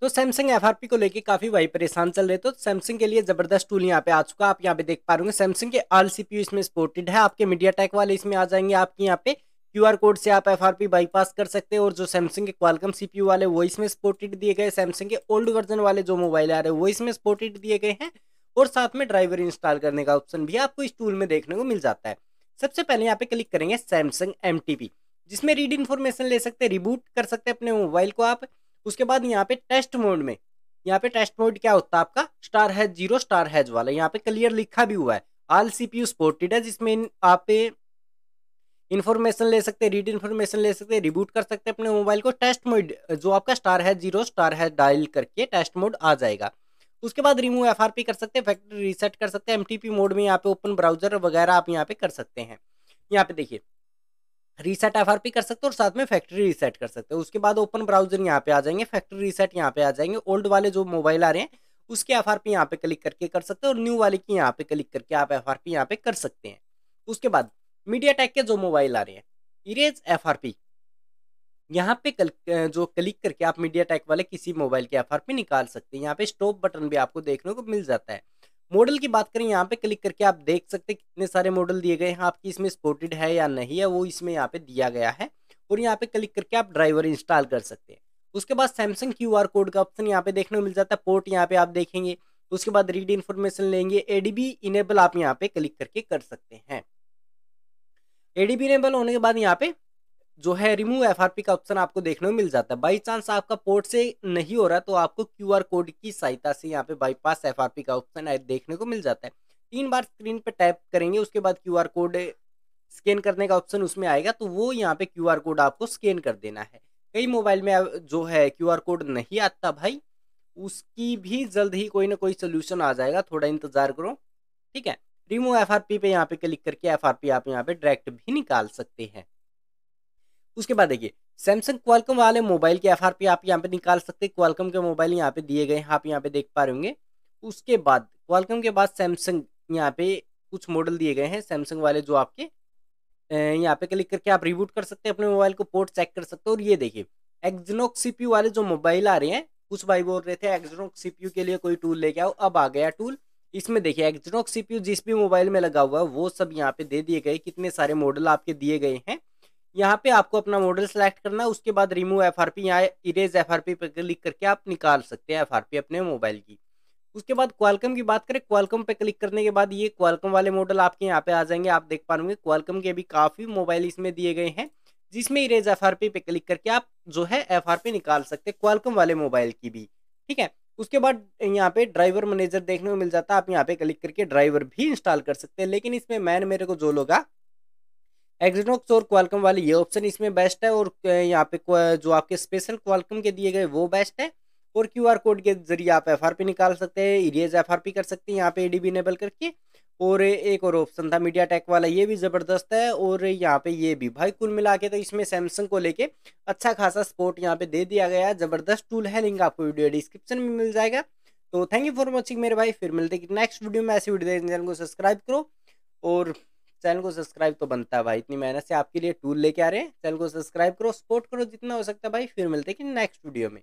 तो Samsung F को लेके काफी वही परेशान चल रहे तो सैमसंग के लिए जबरदस्त टूल यहाँ पे आ चुका है आप यहाँ पे देख पा रहे सैमसंग के ऑल सीपीयू इसमें स्पोर्टेड है आपके मीडिया टैक वाले इसमें आ जाएंगे आपके यहाँ पे क्यू कोड से आप एफआरपी बाईपास कर सकते हैं और जो सैमसंग के क्वालकम सीपीयू वाले वो इसमें स्पोर्टेड दिए गए सैमसंग के ओल्ड वर्जन वाले जो मोबाइल आ रहे हैं वो इसमें स्पोर्टेड दिए गए हैं और साथ में ड्राइवर इंस्टॉल करने का ऑप्शन भी आपको इस टूल में देखने को मिल जाता है सबसे पहले यहाँ पे क्लिक करेंगे सैमसंग एम जिसमें रीड इन्फॉर्मेशन ले सकते हैं रिबूट कर सकते हैं अपने मोबाइल को आप उसके बाद यहाँ पे टेस्ट मोड में यहाँ पे टेस्ट मोड क्या होता है आपका star hash zero star hash वाला यहाँ पे क्लियर लिखा भी हुआ है all C P U supported है जिसमें आप इन्फॉर्मेशन ले सकते हैं रीड इन्फॉर्मेशन ले सकते हैं रिबूट कर सकते हैं अपने मोबाइल को टेस्ट मोड जो आपका स्टार है जीरो स्टार है डायल करके टेस्ट मोड आ जाएगा उसके बाद रिमूव एफ आर पी कर सकते हैं फैक्ट्री रीसेट कर सकते हैं एम टी पी मोड में यहाँ पे ओपन ब्राउजर वगैरह आप यहाँ पे कर सकते हैं यहाँ पे देखिए रीसेट एफ कर सकते हो और साथ में फैक्ट्री रीसेट कर सकते हो उसके बाद ओपन ब्राउजर यहाँ पे आ जाएंगे फैक्ट्री रीसेट यहाँ पे आ जाएंगे ओल्ड वाले जो मोबाइल आ रहे हैं उसके एफ आर यहाँ पे क्लिक करके कर सकते हो और न्यू वाले की यहाँ पे क्लिक करके आप एफ आर यहाँ पे कर सकते हैं उसके बाद मीडिया टेक के जो मोबाइल आ रहे हैं इरेज एफ आर पी यहाँ पे कल, जो क्लिक करके आप मीडिया टेक वाले किसी मोबाइल के एफ निकाल सकते हैं यहाँ पे स्टॉप बटन भी आपको देखने को मिल जाता है मॉडल की बात करें यहाँ पे क्लिक करके आप देख सकते हैं कितने सारे मॉडल दिए गए हैं आपकी इसमें स्पोर्टेड है या नहीं है वो इसमें यहाँ पे दिया गया है और यहाँ पे क्लिक करके आप ड्राइवर इंस्टॉल कर सकते हैं उसके बाद सैमसंग क्यू आर कोड का ऑप्शन यहाँ पे देखने को मिल जाता है पोर्ट यहाँ पे आप देखेंगे उसके बाद रीड इन्फॉर्मेशन लेंगे एडीबी इनेबल आप यहाँ पे क्लिक करके कर सकते हैं एडीबी इनेबल होने के बाद यहाँ पे जो है रिमूव एफआरपी का ऑप्शन आपको देखने को मिल जाता है बाई चांस आपका पोर्ट से नहीं हो रहा तो आपको क्यूआर कोड की सहायता से यहाँ पे बाईपास एफआरपी का ऑप्शन देखने को मिल जाता है तीन बार स्क्रीन पे टैप करेंगे उसके बाद क्यूआर कोड स्कैन करने का ऑप्शन उसमें आएगा तो वो यहाँ पे आर कोड आपको स्कैन कर देना है कई मोबाइल में जो है आर कोड नहीं आता भाई उसकी भी जल्द ही कोई ना कोई सोल्यूशन आ जाएगा थोड़ा इंतजार करो ठीक है रिमूव एफ पे यहाँ पे क्लिक करके एफ आप यहाँ पे डायरेक्ट भी निकाल सकते हैं उसके बाद देखिए सैमसंग क्वालकम वाले मोबाइल के एफ आप यहाँ पे निकाल सकते हैं क्वालकम के मोबाइल यहाँ पे दिए गए आप यहाँ पे देख पा रहे होंगे उसके बाद क्वालकम के बाद सैमसंग यहाँ पे कुछ मॉडल दिए गए हैं सैमसंग वाले जो आपके यहाँ पे क्लिक करके आप रिबूट कर सकते हैं अपने मोबाइल को पोर्ट चेक कर सकते हो और ये देखिए एक्जनोक सी वाले जो मोबाइल आ रहे हैं कुछ भाई बोल रहे थे एक्जनोक सी के लिए कोई टूल लेके आओ अब आ गया टूल इसमें देखिए एक्जनोक सी जिस भी मोबाइल में लगा हुआ है वो सब यहाँ पे दे दिए गए कितने सारे मॉडल आपके दिए गए हैं यहाँ पे आपको अपना मॉडल सेलेक्ट करना है उसके बाद रिमूव एफ आर पी यहाँ इरेज एफ आर पी पर क्लिक करके आप निकाल सकते हैं एफ आर पी अपने मोबाइल की उसके बाद क्वालकम की बात करें क्वालकम पे क्लिक करने के बाद ये क्वालकम वाले मॉडल आपके यहाँ पे आ जाएंगे आप देख पा होंगे क्वालकम के अभी काफ़ी मोबाइल इसमें दिए गए हैं जिसमें इरेज एफ आर पी पे क्लिक करके आप जो है एफ आर पी निकाल सकते हैं क्वालकम वाले मोबाइल की भी ठीक है उसके बाद यहाँ पे ड्राइवर मैनेजर देखने को मिल जाता है आप यहाँ पे क्लिक करके ड्राइवर भी इंस्टॉल कर सकते हैं लेकिन इसमें मैन मेरे को जो लोगा एक्सनॉक्स और क्वालकम वाले ये ऑप्शन इसमें बेस्ट है और यहाँ पे जो आपके स्पेशल क्वालकम के दिए गए वो बेस्ट है और क्यू आर कोड के जरिए आप एफ आर पी निकाल सकते हैं इरेज एफ आर पी कर सकते हैं यहाँ पे ई डी बी इनेबल करके और एक और ऑप्शन था मीडिया टेक वाला ये भी ज़बरदस्त है और यहाँ पे ये भी भाई कुल मिला के तो इसमें सैमसंग को लेके अच्छा खासा सपोर्ट यहाँ पे दे दिया गया है ज़बरदस्त टूल है लिंक आपको वीडियो डिस्क्रिप्शन में मिल जाएगा तो थैंक यू फॉर वॉचिंग मेरे भाई फिर मिलते हैं नेक्स्ट वीडियो में ऐसी वीडियो चैनल को सब्सक्राइब करो और चैनल को सब्सक्राइब तो बनता है भाई इतनी मेहनत से आपके लिए टूल लेके आ रहे हैं चैनल को सब्सक्राइब करो सपोर्ट करो जितना हो सकता है भाई फिर मिलते हैं कि नेक्स्ट वीडियो में